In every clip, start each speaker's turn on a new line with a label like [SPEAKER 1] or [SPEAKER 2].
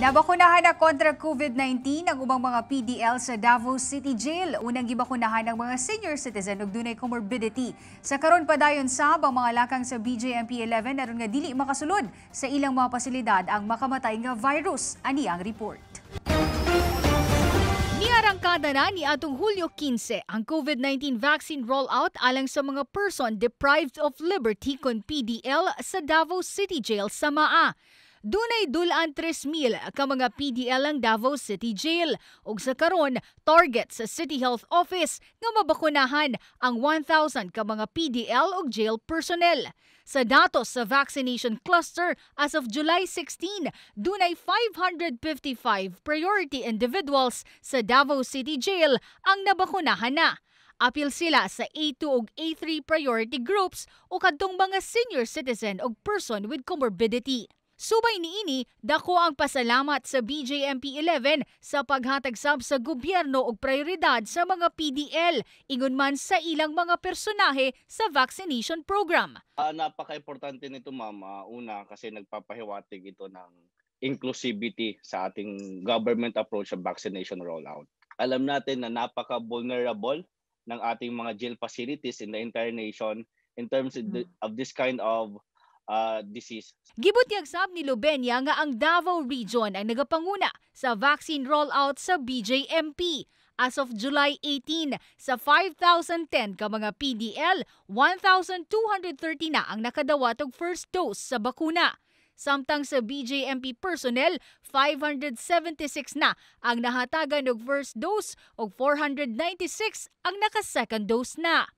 [SPEAKER 1] Nabakunahan na kontra COVID-19 ang umang mga PDL sa Davao City Jail. Unang gibakunahan ang mga senior citizen ug dunay comorbidity. Sa karon pa dayon sab ang mga lakang sa BJMP 11 aron nga dili makasulod sa ilang mga pasilidad ang makamatay nga virus ani ang report. Niarangkada na ni atong Hulyo 15 ang COVID-19 vaccine rollout alang sa mga person deprived of liberty kon PDL sa Davao City Jail sa MAA. Dunay dulaan 3,000 ka mga PDL ang Davao City Jail ug sa karon target sa City Health Office nga mabakunahan ang 1,000 ka mga PDL ug jail personnel. Sa datos sa vaccination cluster as of July 16, dunay 555 priority individuals sa Davao City Jail ang nabakunahan na. Apil sila sa A2 ug A3 priority groups o kadtong mga senior citizen ug person with comorbidity. Subay niini, dako ang pasalamat sa BJMP 11 sa paghatag-sab sa gobyerno og prioridad sa mga PDL, ingon man sa ilang mga personahe sa vaccination program.
[SPEAKER 2] Uh, napaka-importante nito ma'am. una kasi nagpapahiwatig ito ng inclusivity sa ating government approach sa vaccination rollout. Alam natin na napaka-vulnerable ng ating mga jail facilities in the entire nation in terms of mm. this kind of uh, ah, disease.
[SPEAKER 1] Gibot yagsab ni Lubenya nga ang Davao Region ang nagapanguna sa vaccine rollout sa BJMP. As of July 18, sa 5,010 ka mga PDL, 1,230 na ang nakadawat og first dose sa bakuna. Samtang sa BJMP personnel, 576 na ang nahatagan og first dose o 496 ang naka second dose na.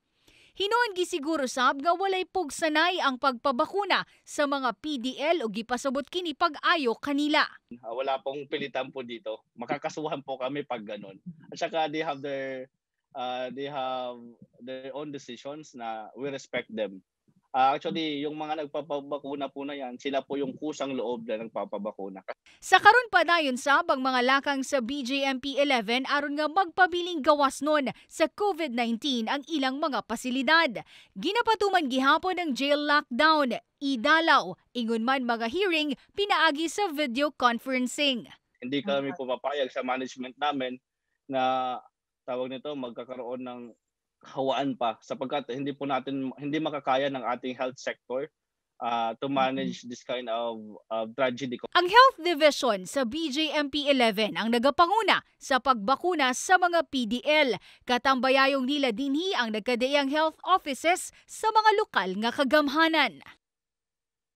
[SPEAKER 1] Hinoon gisiguro sab nga walay pugsanay ang pagpabakuna sa mga PDL o gipasabot kini pag-ayo kanila.
[SPEAKER 2] Ah, wala pong pilitan po dito. Makakasuhan po kami pag ganun. At saka they have their uh, they have their own decisions na we respect them. Uh, actually, yung mga nagpapabakuna po na yan, sila po yung kusang loob na nagpapabakuna.
[SPEAKER 1] Sa karon pa dayon sa bang mga lakang sa BJMP 11 aron nga magpabiling gawas nun sa COVID-19 ang ilang mga pasilidad. Ginapatuman gihapon ang jail lockdown, idalaw, ingon man mga hearing pinaagi sa video conferencing.
[SPEAKER 2] Hindi kami pumapayag sa management namin na tawag nito magkakaroon ng hawaan pa sapagkat hindi po natin hindi makakaya ng ating health sector uh, to manage this kind of, of tragedy. Ang
[SPEAKER 1] Health Division sa BJMP 11 ang nagapanguna sa pagbakuna sa mga PDL. Katambayayong nila dinhi ang nagkadeang health offices sa mga lokal nga kagamhanan.